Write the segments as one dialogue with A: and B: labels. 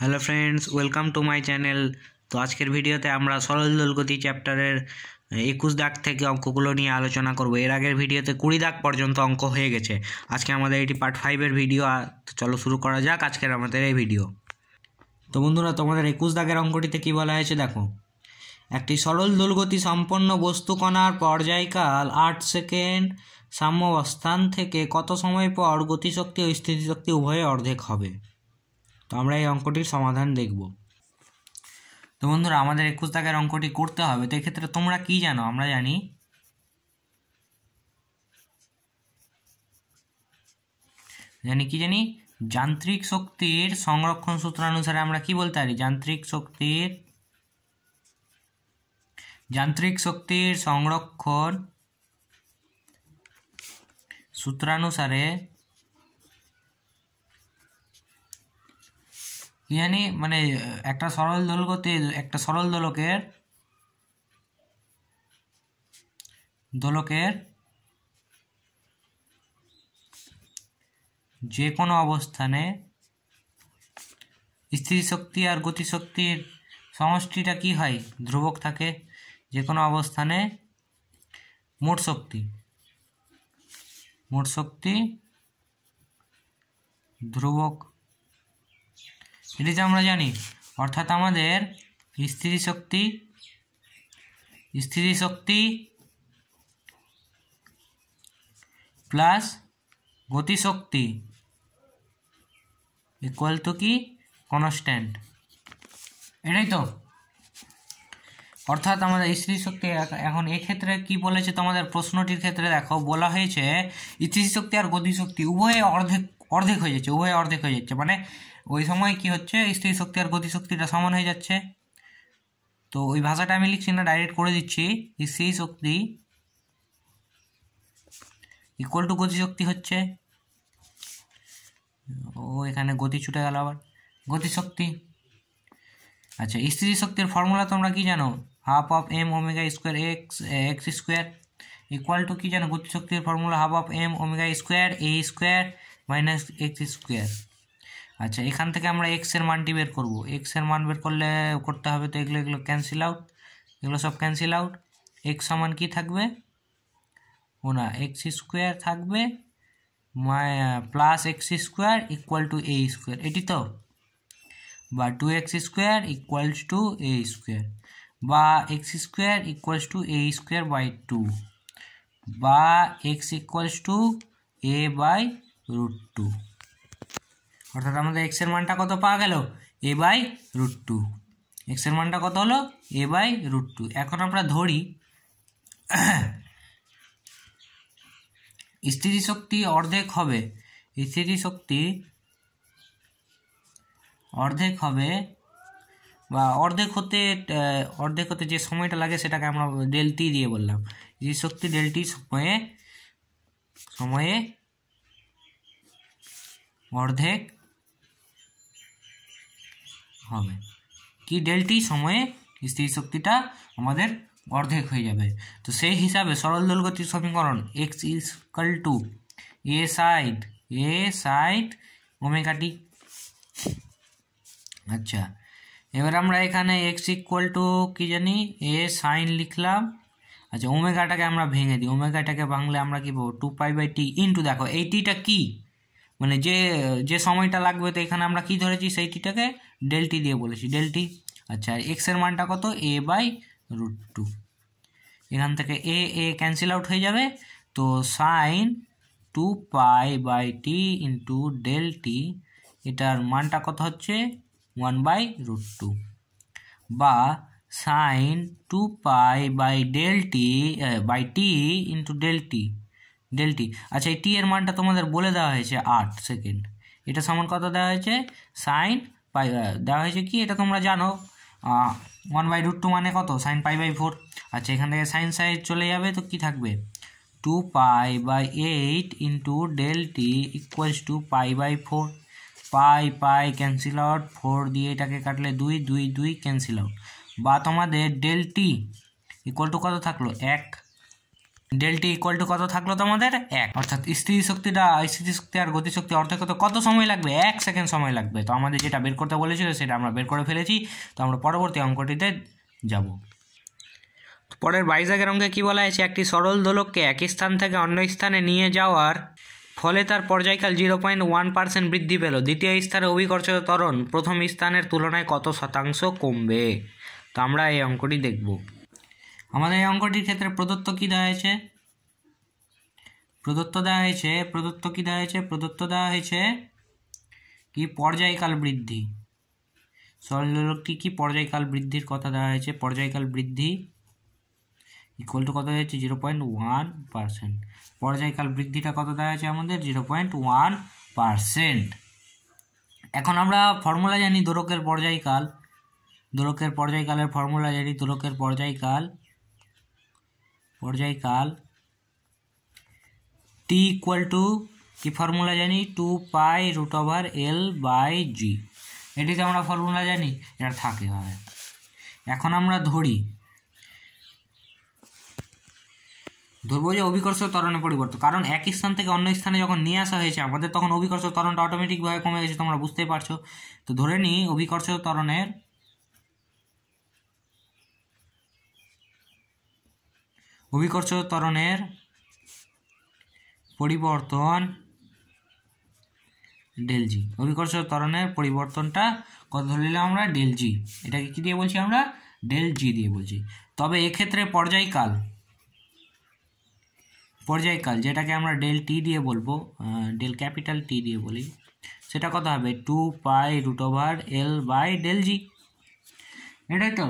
A: hello friends welcome to my channel তো আজকের ভিডিওতে আমরা সরল দলগতি চ্যাপ্টারের একুশ দাগ থেকে অঙ্কগুলো নিয়ে আলোচনা করব এর আগের ভিডিওতে কুড়ি দাগ পর্যন্ত অঙ্ক হয়ে গেছে আজকে আমাদের এটি পার্ট ফাইভের ভিডিও চলো শুরু করা যাক আজকের আমাদের এই ভিডিও তো বন্ধুরা তোমাদের একুশ দাগের অঙ্কটিতে কি বলা হয়েছে দেখো একটি সরল দুর্গতি সম্পন্ন বস্তুকণার পর্যায়কাল আট সেকেন্ড সাম্য অবস্থান থেকে কত সময় পর গতিশক্তি ও স্থিতিশক্তি উভয়ে অর্ধেক হবে আমরা এই অঙ্কটির সমাধান দেখব তো বন্ধুরা আমাদের একুশ দাগের অঙ্কটি করতে হবে তো এক্ষেত্রে তোমরা কি জানো আমরা জানি জানি কি জানি যান্ত্রিক শক্তির সংরক্ষণ সূত্র অনুসারে আমরা কি বলতে পারি যান্ত্রিক শক্তির যান্ত্রিক শক্তির সংরক্ষণ সূত্রানুসারে কি জানি মানে একটা সরল দোলকতে একটা সরল দলকের দোলকের যে কোনো অবস্থানে স্থিতিশক্তি আর গতিশক্তির সমষ্টিটা কি হয় ধ্রুবক থাকে যে কোনো অবস্থানে মোট শক্তি মোট শক্তি ধ্রুবক এটা আমরা জানি অর্থাৎ আমাদের স্থির স্থিতিশক্তি প্লাস গতিশক্তি ইকুয়াল টু কি কনস্ট্যান্ট এটাই তো অর্থাৎ আমাদের শক্তি এখন এক্ষেত্রে কি বলেছে তোমাদের প্রশ্নটির ক্ষেত্রে দেখো বলা হয়েছে স্থিতিশক্তি আর গতিশক্তি উভয়ে অর্ধেক অর্ধেক হয়ে যাচ্ছে উভয় অর্ধেক হয়ে যাচ্ছে মানে ওই সময় কি হচ্ছে স্ত্রী শক্তি আর গতিশক্তিটা সমান হয়ে যাচ্ছে তো ওই ভাষাটা আমি লিখছি না ডাইরেক্ট করে দিচ্ছি স্ত্রী শক্তি ইকুয়াল টু গতিশক্তি হচ্ছে ও এখানে গতি ছুটে গেল আবার গতিশক্তি আচ্ছা স্ত্রী শক্তির ফর্মুলা তোমরা কি জানো half of M omega square X X square equal to কি জানো গতিশক্তির formula half of M omega square A square minus X square আচ্ছা এখান থেকে আমরা এক্সের মানটি বের করবো এক্সের মান বের করলে করতে হবে তো এগুলো এগুলো ক্যান্সেল আউট এগুলো সব ক্যান্সেল আউট এক্স সমান কি থাকবে ও না এক্স স্কোয়ার থাকবে plus X square equal to A square এটি তো বা two X square equals to A square বা X square equals to A square by two বা X equals to A by root two অর্থাৎ আমাদের এক্সের মানটা কত পাওয়া গেল এ বাই রুট টু এক্সের মানটা কত হলো এ বাই রুট টু এখন আমরা ধরি স্থিতি শক্তি অর্ধেক হবে স্থিতি শক্তি অর্ধেক হবে বা অর্ধেক হতে অর্ধেক হতে যে সময়টা লাগে সেটাকে আমরা ডেলটি দিয়ে বললাম যে শক্তি ডেলটি সময়ে সময়ে অর্ধেক হবে কি ডেলটি সময়ে স্থির শক্তিটা আমাদের অর্ধেক হয়ে যাবে তো সেই হিসাবে সরল দলগতির সমীকরণ X equal to A side A side ওমেগাটি আচ্ছা এবার আমরা এখানে এক্স ইকুয়াল টু কী জানি এ সাইন লিখলাম আচ্ছা ওমেগাটাকে আমরা ভেঙে দিই ওমেগাটাকে ভাঙলে আমরা কি বলবো two pi by T into দেখো এই টিটা কী মানে যে যে সময়টা লাগবে তো এখানে আমরা কি ধরেছি সেইটিটাকে ডেলটি দিয়ে বলেছি ডেলটি আচ্ছা এক্স এর মানটা কত এ বাই রুট টু এখান থেকে এ এ ক্যান্সেল আউট হয়ে যাবে তো sine two pi by T into del t এটার মানটা কত হচ্ছে ওয়ান বাই রুট টু বা sine two pi by del t by T into del t del t আচ্ছা এই টি এর মানটা তোমাদের বলে দেওয়া হয়েছে আট সেকেন্ড এটা সমান কত দেওয়া হয়েছে সাইন পাই দেওয়া হয়েছে কি এটা তোমরা জানো ওয়ান বাই রুট টু মানে কত সাইন পাই বাই ফোর আচ্ছা এখান থেকে সাইন সাইড চলে যাবে তো কি থাকবে two pi by eight into del t t equals two pi by four pi pi cancel out four দিয়ে এটাকে কাটলে দুই দুই দুই ক্যান্সেল আউট বা তোমাদের ডেলটি টি ইকুয়াল টু কত থাকলো এক ডেলটি ইকুয়াল টু কত থাকলো তোমাদের এক অর্থাৎ স্থিতি শক্তিটা স্থিতি শক্তি আর গতিশক্তি অর্থাৎ কত সময় লাগবে এক সেকেন্ড সময় লাগবে তো আমাদের যেটা বের করতে বলেছিল সেটা আমরা বের করে ফেলেছি তো আমরা পরবর্তী অঙ্কটিতে যাব পরের বাইশ আগের অঙ্কে কী বলা হয়েছে একটি সরল দোলককে এক স্থান থেকে অন্য স্থানে নিয়ে যাওয়ার ফলে তার পর্যায়কাল জিরো পয়েন্ট ওয়ান পার্সেন্ট বৃদ্ধি পেল দ্বিতীয় স্থানে অভিকর্ষ তরণ প্রথম স্থানের তুলনায় কত শতাংশ কমবে তো আমরা এই অঙ্কটি দেখব আমাদের এই অঙ্কটির ক্ষেত্রে প্রদত্ত কী দেওয়া হয়েছে প্রদত্ত দেওয়া হয়েছে প্রদত্ত কী দেওয়া হয়েছে প্রদত্ত দেওয়া হয়েছে কি পর্যায়কাল বৃদ্ধি সরলটি কি পর্যায়কাল বৃদ্ধির কথা দেওয়া হয়েছে পর্যায়কাল বৃদ্ধি ইকুয়াল টু কত হয়েছে জিরো পয়েন্ট ওয়ান পারসেন্ট পর্যায়কাল বৃদ্ধিটা কত দেওয়া হয়েছে আমাদের জিরো পয়েন্ট ওয়ান পারসেন্ট এখন আমরা ফর্মুলা জানি দোরকের পর্যায়কাল দোরকের পর্যায়কালের ফর্মুলা জানি দোরকের পর্যায়কাল পর্যায়কাল টি ইকুয়াল টু কি ফর্মুলা জানি two pi root over l by g এটিতে আমরা ফর্মুলা জানি এটা থাকে হবে এখন আমরা ধরি ধরবো যে অভিকর্ষ ত্বরণে পরিবর্তন কারণ এক স্থান থেকে অন্য স্থানে যখন নিয়ে আসা হয়েছে আমাদের তখন অভিকর্ষ ত্বরণটা অটোমেটিকভাবে কমে গেছে তোমরা বুঝতেই পারছো তো ধরে নিই অভিকর্ষ ত্বরণের অভিকর্ষ ত্বরণের পরিবর্তন ডেল জি অভিকর্ষ ত্বরণের পরিবর্তনটা কত ধরে নিলাম আমরা জি এটাকে কী দিয়ে বলছি আমরা ডেল জি দিয়ে বলছি তবে এক্ষেত্রে পর্যায়কাল পর্যায়কাল যেটাকে আমরা ডেল টি দিয়ে বলবো ডেল ক্যাপিটাল টি দিয়ে বলি সেটা কত হবে two pi root over l by del g এটাই তো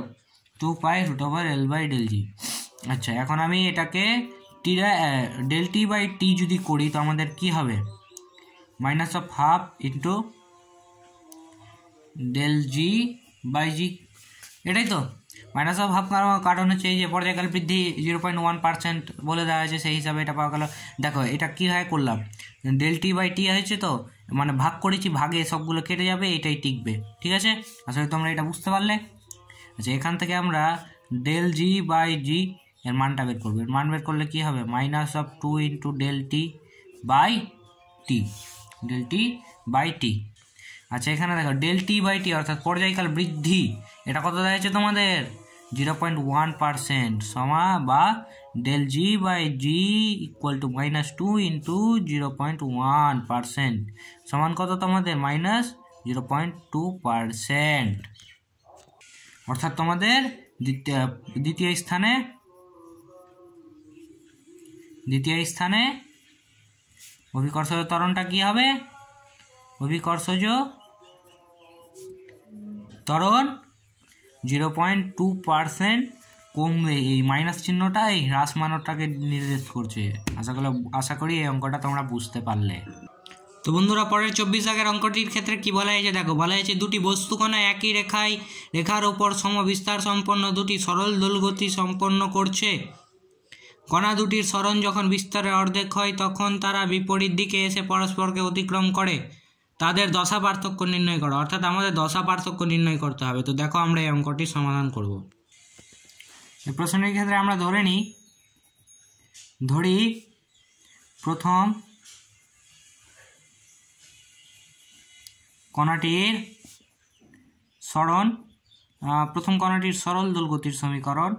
A: two pi root over l by del g আচ্ছা এখন আমি এটাকে টি ডেল টি বাই টি যদি করি তো আমাদের কি হবে minus of half into del g by g এটাই তো মাইনাস অফ হাফ কারণ হচ্ছে এই যে পর্যায়কাল বৃদ্ধি জিরো পয়েন্ট ওয়ান পার্সেন্ট বলে দেওয়া হয়েছে সেই হিসাবে এটা পাওয়া গেল দেখো এটা কীভাবে করলাম ডেল টি বাই টি হয়েছে তো মানে ভাগ করেছি ভাগে সবগুলো কেটে যাবে এটাই টিকবে ঠিক আছে আসলে তোমরা এটা বুঝতে পারলে আচ্ছা এখান থেকে আমরা ডেল জি বাই জি এর মানটা বের করবো এর মান বের করলে কী হবে minus of two into del t by t del t by t আচ্ছা এখানে দেখো ডেল টি বাই টি অর্থাৎ পর্যায়কাল বৃদ্ধি এটা কত দেখাচ্ছে তোমাদের জিরো পয়েন্ট ওয়ান পারসেন্ট সমা বা del g by g equal to minus two into zero point one percent সমান কত তোমাদের minus zero point two percent অর্থাৎ তোমাদের দ্বিতীয় দ্বিতীয় স্থানে দ্বিতীয় স্থানে অভিকর্ষজ তরণটা কি হবে অভিকর্ষজ তরণ জিরো পয়েন্ট টু পারসেন্ট কমবে এই মাইনাস চিহ্নটা এই হ্রাস মানটাকে নির্দেশ করছে আশা করি আশা করি এই অঙ্কটা তোমরা বুঝতে পারলে তো বন্ধুরা পরের চব্বিশ আগের অঙ্কটির ক্ষেত্রে কি বলা হয়েছে দেখো বলা হয়েছে দুটি বস্তুকণা একই রেখায় রেখার ওপর সমবিস্তার সম্পন্ন দুটি সরল দোলগতি সম্পন্ন করছে কণা দুটির সরণ যখন বিস্তারে অর্ধেক হয় তখন তারা বিপরীত দিকে এসে পরস্পরকে অতিক্রম করে তাদের দশা পার্থক্য নির্ণয় করা অর্থাৎ আমাদের দশা পার্থক্য নির্ণয় করতে হবে তো দেখো আমরা এই অঙ্কটির সমাধান করব এই প্রশ্নের ক্ষেত্রে আমরা ধরে নিই ধরি প্রথম কণাটির সরণ প্রথম কণাটির সরল দোলগতির সমীকরণ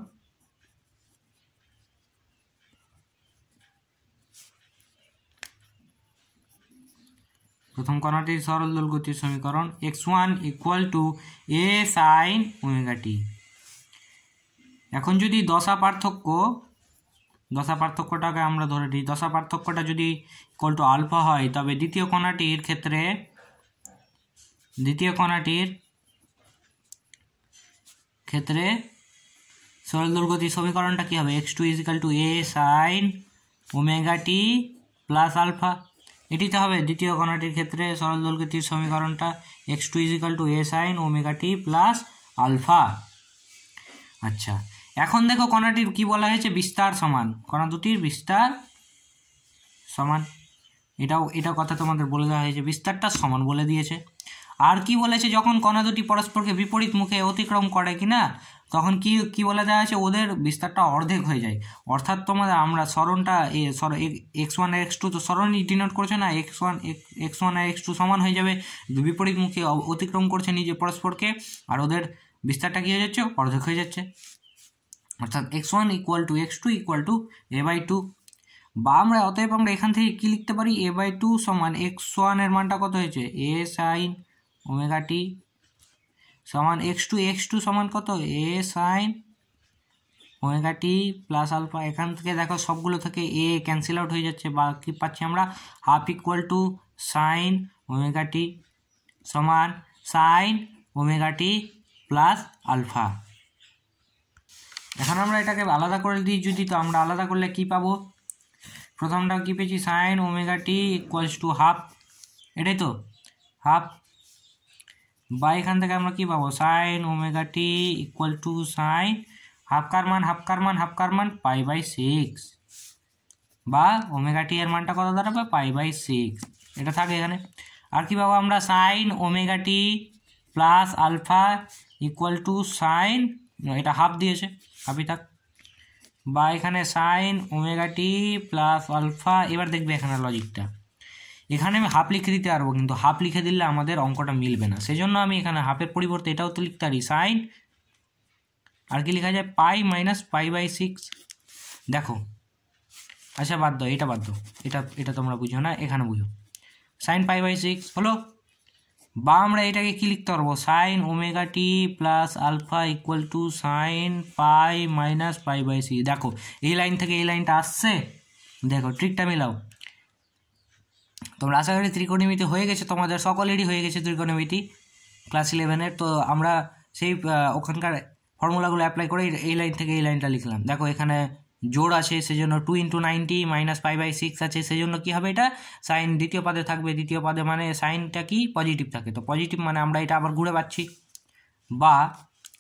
A: প্রথম কণাটির সরল দোলগতির সমীকরণ x one equal to a sine omega t এখন যদি দশা পার্থক্য দশা পার্থক্যটাকে আমরা ধরে নিই দশা পার্থক্যটা যদি ইকুয়াল টু আলফা হয় তবে দ্বিতীয় কণাটির ক্ষেত্রে দ্বিতীয় কণাটির ক্ষেত্রে সরল গতির সমীকরণটা কী হবে x two equal to a sine omega t plus alpha এটিতে হবে দ্বিতীয় কণাটির ক্ষেত্রে সরল দোলগতির সমীকরণটা x two equal to a sine omega t plus alpha আচ্ছা এখন দেখো কণাটির কি বলা হয়েছে বিস্তার সমান কণা দুটির বিস্তার সমান এটাও এটা কথা তোমাদের বলে দেওয়া হয়েছে বিস্তারটা সমান বলে দিয়েছে আর কি বলেছে যখন কণা দুটি পরস্পরকে বিপরীত মুখে অতিক্রম করে কিনা তখন কি কি বলে দেওয়া আছে ওদের বিস্তারটা অর্ধেক হয়ে যায় অর্থাৎ তোমাদের আমরা সরণটা a x one x two তো সরণই ডিনোট করছে না এক্স ওয়ান এক্স ওয়ান আর এক্স টু সমান হয়ে যাবে বিপরীত মুখে অতিক্রম করছে নিজে পরস্পরকে আর ওদের বিস্তারটা কী হয়ে যাচ্ছে অর্ধেক হয়ে যাচ্ছে অর্থাৎ x one equal to x two equal to A by two বা আমরা অতএব আমরা এখান থেকে কী লিখতে পারি এ বাই টু সমান এক্স ওয়ানের মানটা কত হয়েছে এ সাইন ওমেগা টি সমান এক্স টু এক্স টু সমান কত a sine omega plus alpha এখান থেকে দেখো সবগুলো থেকে এ ক্যান্সেল আউট হয়ে যাচ্ছে বা কি পাচ্ছি আমরা half equal to sine omega সমান সাইন ওমেগাটি প্লাস আলফা এখন আমরা এটাকে আলাদা করে দিই যদি তো আমরা আলাদা করলে কি পাবো প্রথমটা কী পেয়েছি sine omega t t equals to half এটাই তো হাফ বা এখান থেকে আমরা কি পাবো sine omega t equal to sine হাফকার মান হাফকার মান হাফকার মান পাই বাই সিক্স বা ওমেগা টি এর মানটা কত দাঁড়াবে পাই বাই সিক্স এটা থাকে এখানে আর কি পাবো আমরা sine omega t plus alpha equal to sine এটা হাফ দিয়েছে হাফই থাক বা এখানে sine omega t plus alpha এবার দেখবে এখানে লজিকটা এখানে আমি হাফ লিখে দিতে পারবো কিন্তু হাফ লিখে দিলে আমাদের অঙ্কটা মিলবে না সেই জন্য আমি এখানে হাফের পরিবর্তে এটাও তো লিখতে পারি সাইন আর কি লেখা যায় pi minus pi by six দেখো আচ্ছা বাদ দাও এটা বাদ দাও এটা এটা তোমরা বুঝো না এখানে বুঝো সাইন পাই বাই সিক্স হলো বা আমরা এটাকে কী লিখতে পারবো sine omega t plus alpha equal to sine pi minus pi by সি দেখো এই লাইন থেকে এই লাইনটা আসছে দেখো ট্রিকটা মেলাও তোমরা আশা করি ত্রিকোণমিতি হয়ে গেছে তোমাদের সকলেরই হয়ে গেছে ত্রিকোণমিতি ক্লাস ইলেভেনের তো আমরা সেই ওখানকার ফর্মুলাগুলো অ্যাপ্লাই করে এই লাইন থেকে এই লাইনটা লিখলাম দেখো এখানে জোর আছে সেজন্য two into ninety minus five by six আছে সেজন্য কী হবে এটা সাইন দ্বিতীয় পাদে থাকবে দ্বিতীয় পাদে মানে সাইনটা কি পজিটিভ থাকে তো পজিটিভ মানে আমরা এটা আবার ঘুরে পাচ্ছি বা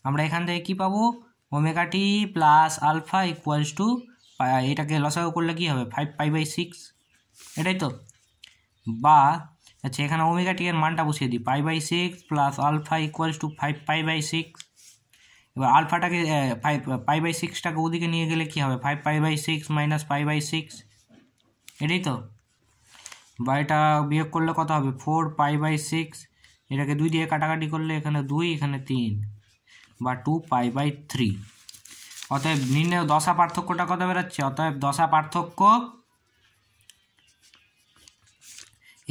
A: আমরা এখান থেকে কী পাবো omega t plus alpha equals to এটাকে লসাগো করলে কী হবে ফাইভ ফাইভ বাই সিক্স এটাই তো বা আচ্ছা এখানে ওমেগা টি মানটা বসিয়ে দিই pi by six plus alpha equals to five pi by six এবার আলফাটাকে ফাইভ পাই বাই সিক্সটাকে ওদিকে নিয়ে গেলে কী হবে five pi by six minus pi by six এটাই তো বা এটা বিয়োগ করলে কত হবে ফোর পাই বাই সিক্স এটাকে দুই দিয়ে কাটাকাটি করলে এখানে দুই এখানে তিন বা টু পাই বাই থ্রি অতএব নির্ণয় দশা পার্থক্যটা কত বেরোচ্ছে অতএব দশা পার্থক্য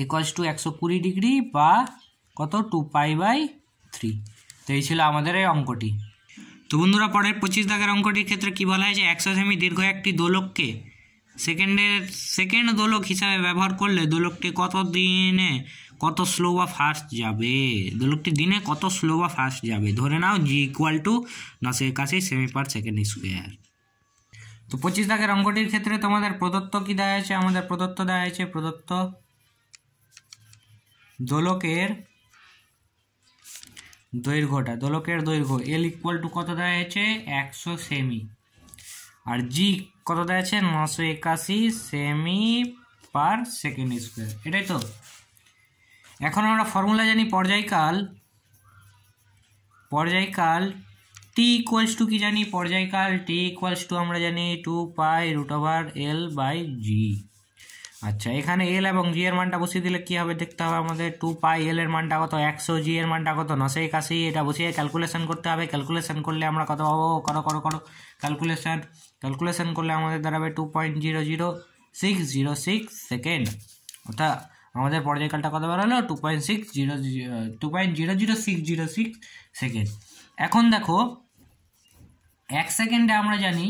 A: ইকোয়ালস টু একশো কুড়ি ডিগ্রি বা কত টু পাই বাই থ্রি তো এই ছিল আমাদের এই অঙ্কটি তো বন্ধুরা পরের পঁচিশ দাগের অঙ্কটির ক্ষেত্রে কী বলা হয়েছে একশো সেমি দীর্ঘ একটি দোলককে সেকেন্ডের সেকেন্ড দোলক হিসাবে ব্যবহার করলে দোলকটি কত দিনে কত স্লো বা ফাস্ট যাবে দোলকটি দিনে কত স্লো বা ফাস্ট যাবে ধরে নাও জি ইকুয়াল টু নশো একাশি সেমি পার সেকেন্ড স্কোয়ার তো পঁচিশ দাগের অঙ্কটির ক্ষেত্রে তোমাদের প্রদত্ত কী দেওয়া আছে আমাদের প্রদত্ত দেওয়া আছে প্রদত্ত দোলকের দৈর্ঘ্যটা দোলকের দৈর্ঘ্য এল ইকুয়াল টু কত দেওয়া হয়েছে একশো সেমি আর জি কত দেওয়া আছে নশো একাশি সেমি পার সেকেন্ড স্কোয়ার এটাই তো এখন আমরা ফর্মুলা জানি পর্যায়কাল পর্যায়কাল টি ইকুয়ালস টু কি জানি পর্যায়কাল টি ইকুয়ালস টু আমরা জানি two pi root over l by g আচ্ছা এখানে এল এবং জি এর মানটা বসিয়ে দিলে কী হবে দেখতে হবে আমাদের টু পাই এল এর মানটা কত একশো জি এর মানটা কত নশো একাশি এটা বসিয়ে ক্যালকুলেশন করতে হবে ক্যালকুলেশন করলে আমরা কত পাবো করো করো করো ক্যালকুলেশন ক্যালকুলেশন করলে আমাদের দাঁড়াবে two point zero zero six zero six second অর্থাৎ আমাদের পর্যায়কালটা কত বেরোলো two point six zero two point zero zero six zero six second এখন দেখো এক সেকেন্ডে আমরা জানি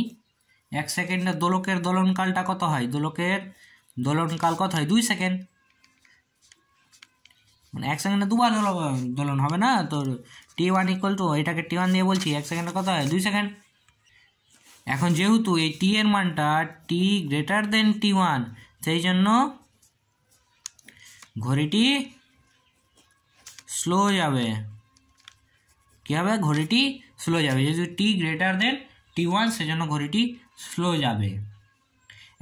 A: এক সেকেন্ডে দোলকের দোলনকালটা কত হয় দোলকের দোলনকাল কত হয় দুই সেকেন্ড মানে এক সেকেন্ডে দুবার দোলন হবে না তোর টি ওয়ান ইকুয়াল টু এটাকে টি ওয়ান দিয়ে বলছি এক সেকেন্ডে কত হয় দুই সেকেন্ড এখন যেহেতু এই টি এর মানটা টি গ্রেটার দেন টি ওয়ান সেই জন্য ঘড়িটি স্লো যাবে কি হবে ঘড়িটি স্লো যাবে যেহেতু টি গ্রেটার দেন টি ওয়ান সেই জন্য ঘড়িটি স্লো যাবে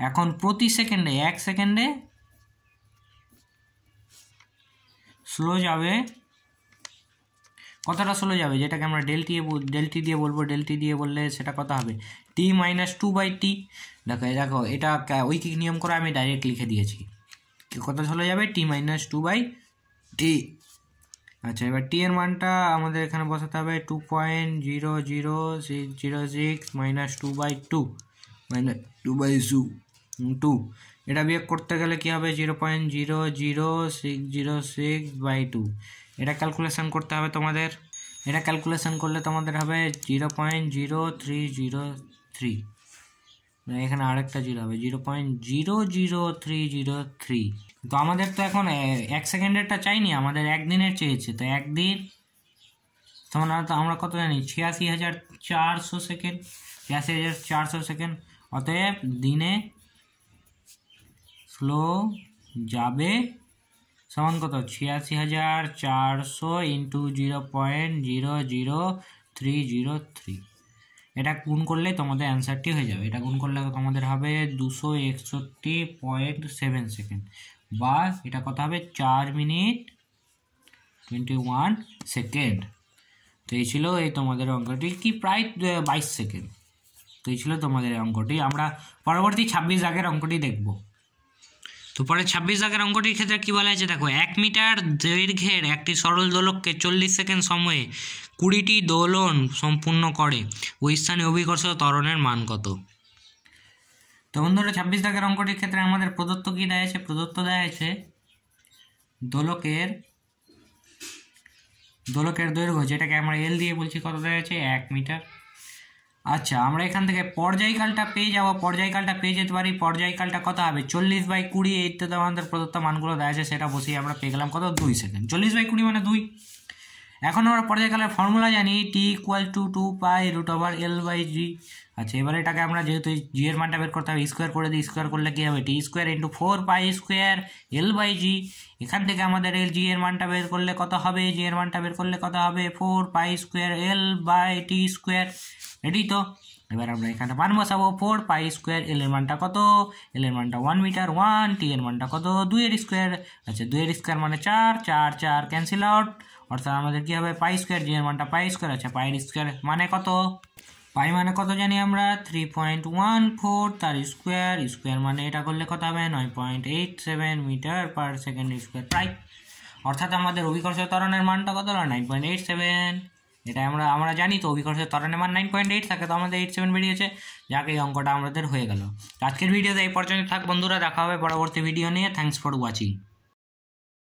A: এখন প্রতি সেকেন্ডে এক সেকেন্ডে স্লো যাবে কতটা স্লো যাবে যেটাকে আমরা ডেলটি ডেলটি দিয়ে বলবো ডেলটি দিয়ে বললে সেটা কত হবে t minus two by t দেখো দেখো এটা উইকিক নিয়ম করে আমি ডাইরেক্ট লিখে দিয়েছি কত স্লো যাবে t minus two by t আচ্ছা এবার টি এর মানটা আমাদের এখানে বসাতে হবে two point zero zero six zero six minus two by two minus two by two two এটা বিয়োগ করতে গেলে কী হবে zero point zero zero six zero six by two এটা ক্যালকুলেশান করতে হবে তোমাদের এটা ক্যালকুলেশান করলে তোমাদের হবে zero point zero three zero three মানে এখানে আরেকটা জিরো হবে zero point zero zero three zero three তো আমাদের তো এখন এক সেকেন্ডেরটা চাইনি আমাদের একদিনের চেয়েছে তো একদিন তোমার তো আমরা কত জানি ছিয়াশি হাজার চারশো সেকেন্ড ছিয়াশি হাজার চারশো সেকেন্ড অতএব দিনে ফ্লো যাবে সমান কত ছিয়াশি হাজার চারশো into zero point zero zero three zero three এটা গুণ করলে তোমাদের অ্যান্সারটি হয়ে যাবে এটা গুণ করলে তোমাদের হবে দুশো একষট্টি পয়েন্ট সেভেন সেকেন্ড বা এটা কথা হবে চার মিনিট টোয়েন্টি ওয়ান সেকেন্ড তো এই ছিল এই তোমাদের অঙ্কটি কি প্রায় বাইশ সেকেন্ড তো এই ছিল তোমাদের অঙ্কটি আমরা পরবর্তী ছাব্বিশ আগের অঙ্কটি দেখবো তো পরে ছাব্বিশ দাগের অঙ্কটির ক্ষেত্রে কী বলা হয়েছে দেখো এক মিটার দৈর্ঘ্যের একটি সরল দোলককে চল্লিশ সেকেন্ড সময়ে কুড়িটি দোলন সম্পূর্ণ করে ওই স্থানে অভিকর্ষ ত্বরণের মান কত তো বন্ধুরা ছাব্বিশ দাগের অঙ্কটির ক্ষেত্রে আমাদের প্রদত্ত কী দেয় আছে প্রদত্ত দেয় আছে দোলকের দোলকের দৈর্ঘ্য যেটাকে আমরা এল দিয়ে বলছি কত দেয় আছে এক মিটার আচ্ছা আমরা এখান থেকে পর্যায়কালটা পেয়ে যাবো পর্যায়কালটা পেয়ে যেতে পারি পর্যায়কালটা কত হবে চল্লিশ বাই কুড়ি এইটা আমাদের প্রদত্ত মানগুলো দেওয়া আছে সেটা বসিয়ে আমরা পেয়ে গেলাম কত দুই সেকেন্ড চল্লিশ বাই কুড়ি মানে দুই এখন আমরা পর্যায়কালের ফর্মুলা জানি t equal to two pi root over l by g আচ্ছা এবার এটাকে আমরা যেহেতু জি এর মানটা বের করতে হবে স্কোয়ার করে দিই স্কোয়ার করলে কী হবে t square into four pi square l by g এখান থেকে আমাদের এল জি এর মানটা বের করলে কত হবে জি এর মানটা বের করলে কত হবে four pi square l by t square এটি তো এবার আমরা এখানে মান বসাবো ফোর পাই স্কোয়ার এল এর মানটা কত এল এর মানটা ওয়ান মিটার ওয়ান টি এর মানটা কত দুইয়ের স্কোয়ার আচ্ছা দুইয়ের স্কোয়ার মানে চার চার চার ক্যান্সেল আউট অর্থাৎ আমাদের কী হবে পাই স্কোয়ার জি এর মানটা পাই স্কোয়ার আছে পাইয়ের স্কোয়ার মানে কত পাই মানে কত জানি আমরা থ্রি পয়েন্ট ওয়ান ফোর তার স্কোয়ার স্কোয়ার মানে এটা করলে কত হবে নয় point eight seven metre per second square প্রায় অর্থাৎ আমাদের অভিকর্ষ ত্বরণের মানটা কত নাইন পয়েন্ট এইট সেভেন যেটা আমরা আমরা জানি তো অভিকর্ষের ত্বরণের মান নাইন পয়েন্ট এইট থাকে তো আমাদের এইট সেভেন বেরিয়েছে যাকে এই অঙ্কটা আমাদের হয়ে গেল আজকের ভিডিওতে এই পর্যন্ত থাক বন্ধুরা দেখা হবে পরবর্তী ভিডিও নিয়ে থ্যাংকস ফর ওয়াচিং